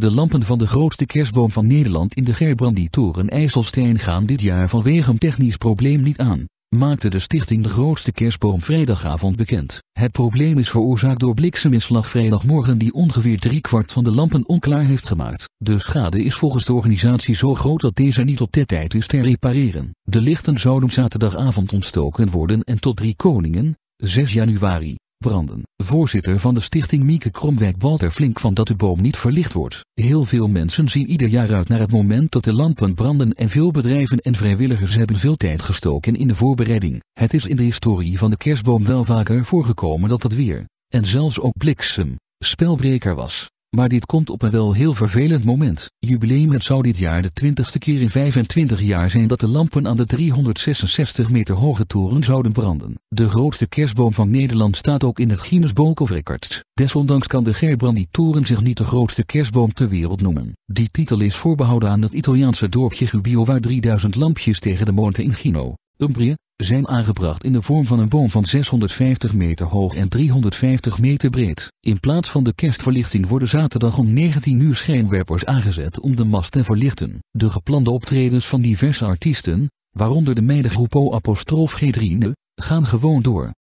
De lampen van de grootste kerstboom van Nederland in de Gerbrandy-toren IJsselstein gaan dit jaar vanwege een technisch probleem niet aan, maakte de stichting de grootste kerstboom vrijdagavond bekend. Het probleem is veroorzaakt door blikseminslag vrijdagmorgen die ongeveer driekwart van de lampen onklaar heeft gemaakt. De schade is volgens de organisatie zo groot dat deze niet op dit tijd is te repareren. De lichten zouden zaterdagavond ontstoken worden en tot drie koningen, 6 januari, Branden, voorzitter van de stichting Mieke Kromwijk Walter Flink van dat de boom niet verlicht wordt. Heel veel mensen zien ieder jaar uit naar het moment dat de lampen branden en veel bedrijven en vrijwilligers hebben veel tijd gestoken in de voorbereiding. Het is in de historie van de kerstboom wel vaker voorgekomen dat het weer, en zelfs ook bliksem, spelbreker was. Maar dit komt op een wel heel vervelend moment. Jubileum het zou dit jaar de twintigste keer in 25 jaar zijn dat de lampen aan de 366 meter hoge toren zouden branden. De grootste kerstboom van Nederland staat ook in het Guinness Book of Records. Desondanks kan de Gerbrandi-toren zich niet de grootste kerstboom ter wereld noemen. Die titel is voorbehouden aan het Italiaanse dorpje Gubbio waar 3000 lampjes tegen de moorden in Gino, Umbrië, zijn aangebracht in de vorm van een boom van 650 meter hoog en 350 meter breed. In plaats van de kerstverlichting worden zaterdag om 19 uur schijnwerpers aangezet om de mast te verlichten. De geplande optredens van diverse artiesten, waaronder de meidengroep Apostrof g Gedrine, gaan gewoon door.